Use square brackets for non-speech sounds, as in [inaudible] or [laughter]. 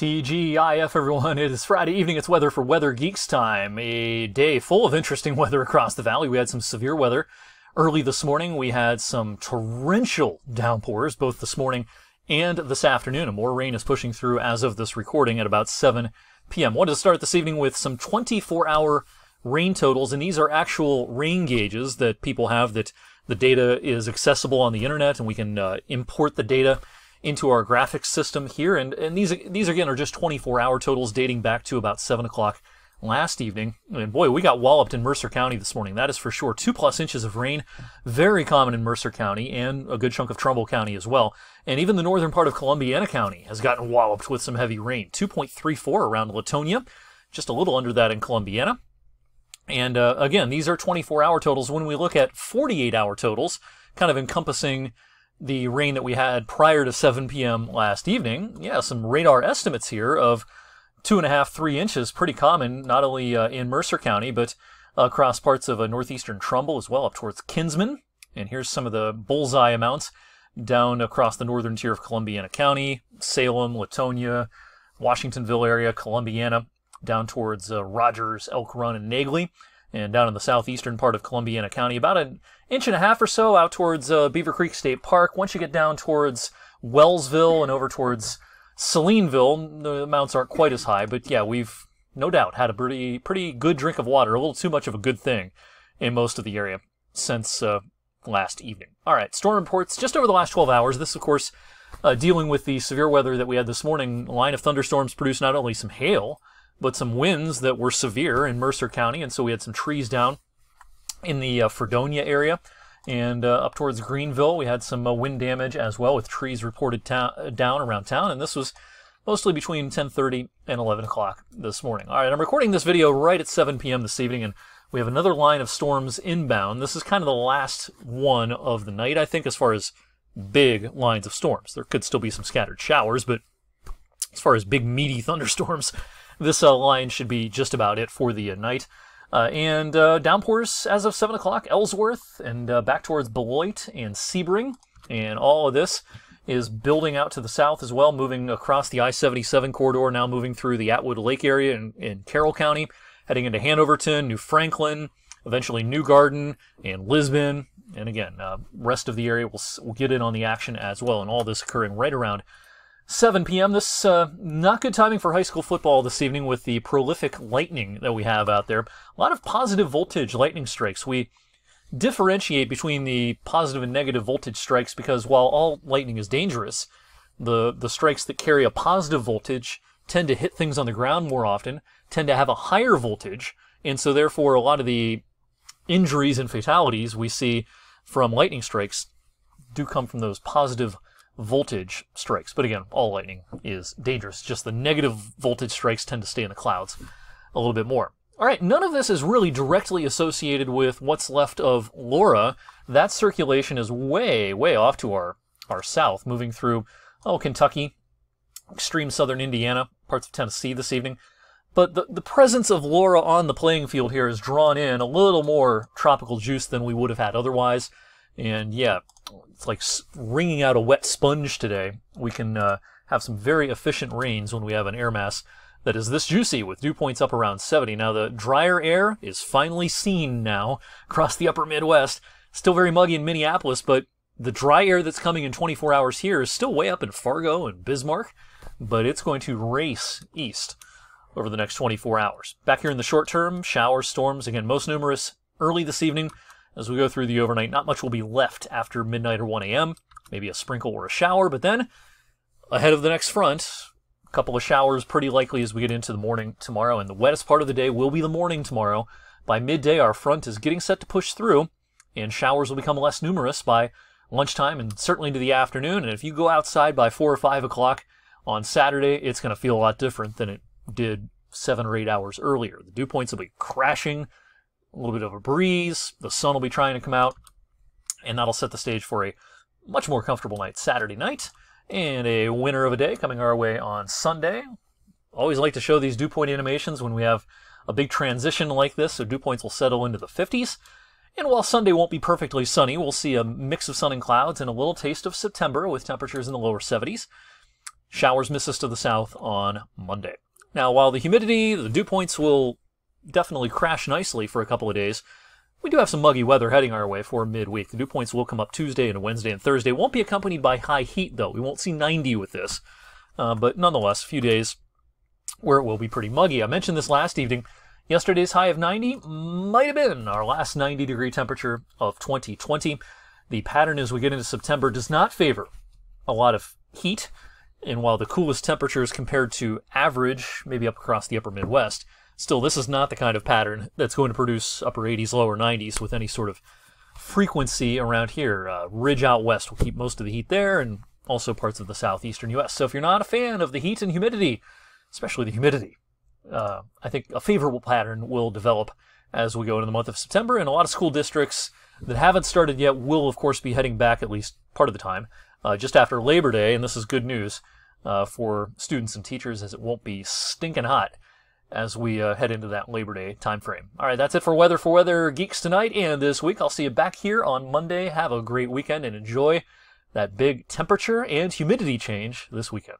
TGIF, everyone. It is Friday evening. It's weather for Weather Geeks time. A day full of interesting [laughs] weather across the valley. We had some severe weather early this morning. We had some torrential downpours both this morning and this afternoon. And more rain is pushing through as of this recording at about 7 p.m. Wanted to start this evening with some 24 hour rain totals. And these are actual rain gauges that people have that the data is accessible on the internet and we can uh, import the data into our graphics system here. And, and these, these again are just 24 hour totals dating back to about 7 o'clock last evening. And boy, we got walloped in Mercer County this morning. That is for sure. Two plus inches of rain, very common in Mercer County and a good chunk of Trumbull County as well. And even the northern part of Columbiana County has gotten walloped with some heavy rain. 2.34 around Latonia, just a little under that in Columbiana. And uh, again, these are 24 hour totals. When we look at 48 hour totals, kind of encompassing the rain that we had prior to 7 p.m. last evening. Yeah, some radar estimates here of two and a half, three inches, pretty common, not only uh, in Mercer County, but across parts of a uh, northeastern Trumbull as well, up towards Kinsman. And here's some of the bullseye amounts down across the northern tier of Columbiana County, Salem, Latonia, Washingtonville area, Columbiana, down towards uh, Rogers, Elk Run, and Nagley and down in the southeastern part of Columbiana County, about an inch and a half or so out towards uh, Beaver Creek State Park. Once you get down towards Wellsville and over towards Salineville, the amounts aren't quite as high, but yeah, we've no doubt had a pretty pretty good drink of water, a little too much of a good thing in most of the area since uh, last evening. All right, storm reports just over the last 12 hours. This, of course, uh, dealing with the severe weather that we had this morning. line of thunderstorms produced not only some hail, but some winds that were severe in Mercer County, and so we had some trees down in the uh, Fredonia area. And uh, up towards Greenville, we had some uh, wind damage as well, with trees reported ta- down around town. And this was mostly between 10:30 and 11 o'clock this morning. All right, I'm recording this video right at 7 p.m. this evening, and we have another line of storms inbound. This is kind of the last one of the night, I think, as far as big lines of storms. There could still be some scattered showers, but as far as big meaty [laughs] thunderstorms. This uh, line should be just about it for the uh, night. Uh, and downpours as of 7 o'clock, Ellsworth, and back towards Beloit and Sebring. And all of this is building out to the south as well, moving across the I 77 corridor, now moving through the Atwood Lake area in, in Carroll County, heading into Hanoverton, New Franklin, eventually New Garden, and Lisbon. And again, uh, rest of the area will, will get in on the action as well, and all this occurring right around 7 p.m. This uh, not good timing for high school football this evening with the prolific lightning that we have out there. A lot of positive voltage lightning strikes. We differentiate between the positive and negative voltage strikes because while all lightning is dangerous, the the strikes that carry a positive voltage tend to hit things on the ground more often, tend to have a higher voltage, and so therefore a lot of the injuries and fatalities we see from lightning strikes do come from those positive voltage strikes. But again, all lightning is dangerous. Just the negative voltage strikes tend to stay in the clouds a little bit more. All right, none of this is really directly associated with what's left of Laura. That circulation is way, way off to our, our south, moving through, oh, Kentucky, extreme southern Indiana, parts of Tennessee this evening. But the, the presence of Laura on the playing field here has drawn in a little more tropical juice than we would have had otherwise. And yeah, it's like wringing out a wet sponge today. We can uh, have some very efficient rains when we have an air mass that is this juicy with dew points up around 70. Now the drier air is finally seen now across the upper Midwest. Still very muggy in Minneapolis, but the dry air that's coming in 24 hours here is still way up in Fargo and Bismarck, but it's going to race east over the next 24 hours. Back here in the short term, showers, storms, again, most numerous early this evening. As we go through the overnight, not much will be left after midnight or 1 a.m., maybe a sprinkle or a shower, but then ahead of the next front, a couple of showers pretty likely as we get into the morning tomorrow, and the wettest part of the day will be the morning tomorrow. By midday, our front is getting set to push through, and showers will become less numerous by lunchtime and certainly into the afternoon. And if you go outside by 4 or 5 o'clock on Saturday, it's going to feel a lot different than it did seven or eight hours earlier. The dew points will be crashing a little bit of a breeze, the sun will be trying to come out, and that'll set the stage for a much more comfortable night Saturday night, and a winner of a day coming our way on Sunday. Always like to show these dew point animations when we have a big transition like this, so dew points will settle into the 50s. And while Sunday won't be perfectly sunny, we'll see a mix of sun and clouds and a little taste of September with temperatures in the lower 70s. Showers miss us to the south on Monday. Now, while the humidity, the dew points will definitely crash nicely for a couple of days. We do have some muggy weather heading our way for midweek. The dew points will come up Tuesday and Wednesday and Thursday. It won't be accompanied by high heat, though. We won't see 90 with this. Uh, but nonetheless, a few days where it will be pretty muggy. I mentioned this last evening. Yesterday's high of 90 might have been our last 90 degree temperature of 2020. The pattern as we get into September does not favor a lot of heat. And while the coolest temperatures compared to average, maybe up across the upper Midwest, Still, this is not the kind of pattern that's going to produce upper 80s, lower 90s with any sort of frequency around here. Uh, ridge out west will keep most of the heat there and also parts of the southeastern U.S. So if you're not a fan of the heat and humidity, especially the humidity, uh, I think a favorable pattern will develop as we go into the month of September. And a lot of school districts that haven't started yet will, of course, be heading back at least part of the time uh, just after Labor Day. And this is good news uh, for students and teachers as it won't be stinking hot as we uh, head into that Labor Day timeframe. All right, that's it for Weather for Weather Geeks tonight and this week. I'll see you back here on Monday. Have a great weekend and enjoy that big temperature and humidity change this weekend.